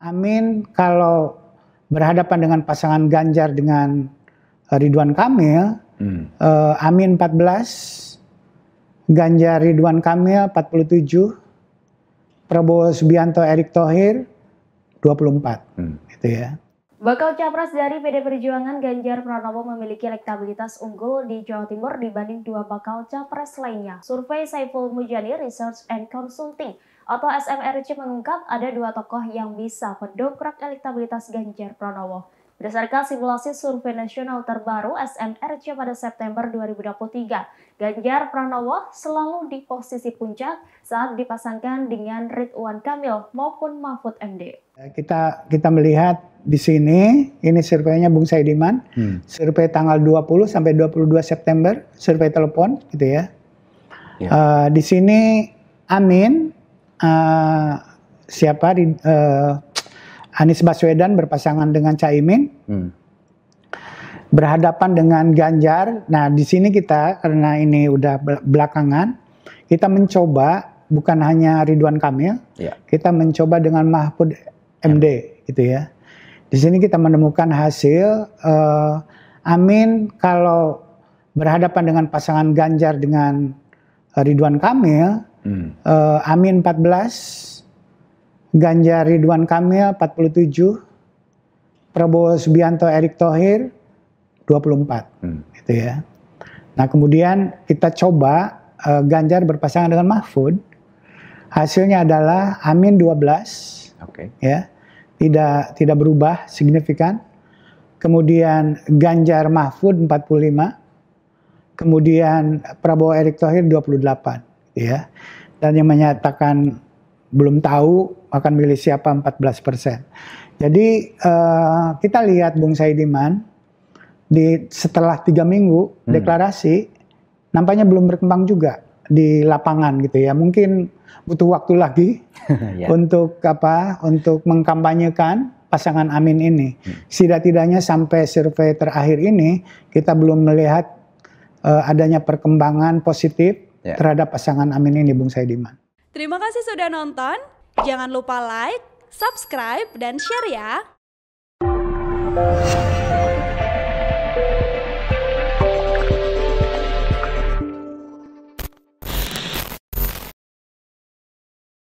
Amin kalau berhadapan dengan pasangan Ganjar dengan eh, Ridwan Kamil, hmm. uh, Amin 14, Ganjar Ridwan Kamil 47, Prabowo Subianto Erick Thohir 24. Hmm. Gitu ya. Bakal capres dari PD Perjuangan Ganjar Pranowo memiliki elektabilitas unggul di Jawa Timur dibanding dua bakal capres lainnya. Survei Saiful Mujani Research and Consulting atau SMRC mengungkap ada dua tokoh yang bisa mendongkrak elektabilitas Ganjar Pranowo. Berdasarkan simulasi survei nasional terbaru SMRC pada September 2023, Ganjar Pranowo selalu di posisi puncak saat dipasangkan dengan Ridwan Kamil maupun Mahfud MD. Kita kita melihat di sini, ini surveinya Bung Saidiman, hmm. survei tanggal 20 sampai 22 September, survei telepon gitu ya. ya. Uh, di sini Amin, uh, siapa di, uh, Anies Baswedan berpasangan dengan Caimin, hmm. berhadapan dengan Ganjar. Nah di sini kita karena ini udah belakangan, kita mencoba bukan hanya Ridwan Kamil, ya. kita mencoba dengan Mahfud MD ya. gitu ya di sini kita menemukan hasil eh, Amin kalau berhadapan dengan pasangan Ganjar dengan eh, Ridwan Kamil, hmm. eh, Amin 14, Ganjar Ridwan Kamil 47, Prabowo Subianto Erick Thohir 24, hmm. gitu ya. Nah kemudian kita coba eh, Ganjar berpasangan dengan Mahfud, hasilnya adalah Amin 12, okay. ya tidak tidak berubah signifikan. Kemudian Ganjar Mahfud 45. Kemudian Prabowo Erick Thohir 28 ya. Dan yang menyatakan belum tahu akan milih siapa 14 persen. Jadi uh, kita lihat Bung Saidiman di setelah tiga minggu hmm. deklarasi nampaknya belum berkembang juga di lapangan gitu ya. Mungkin butuh waktu lagi yeah. untuk apa? Untuk mengkampanyekan pasangan Amin ini. Hmm. Setidak-tidaknya sampai survei terakhir ini kita belum melihat uh, adanya perkembangan positif yeah. terhadap pasangan Amin ini, Bung Saidiman. Terima kasih sudah nonton. Jangan lupa like, subscribe, dan share ya.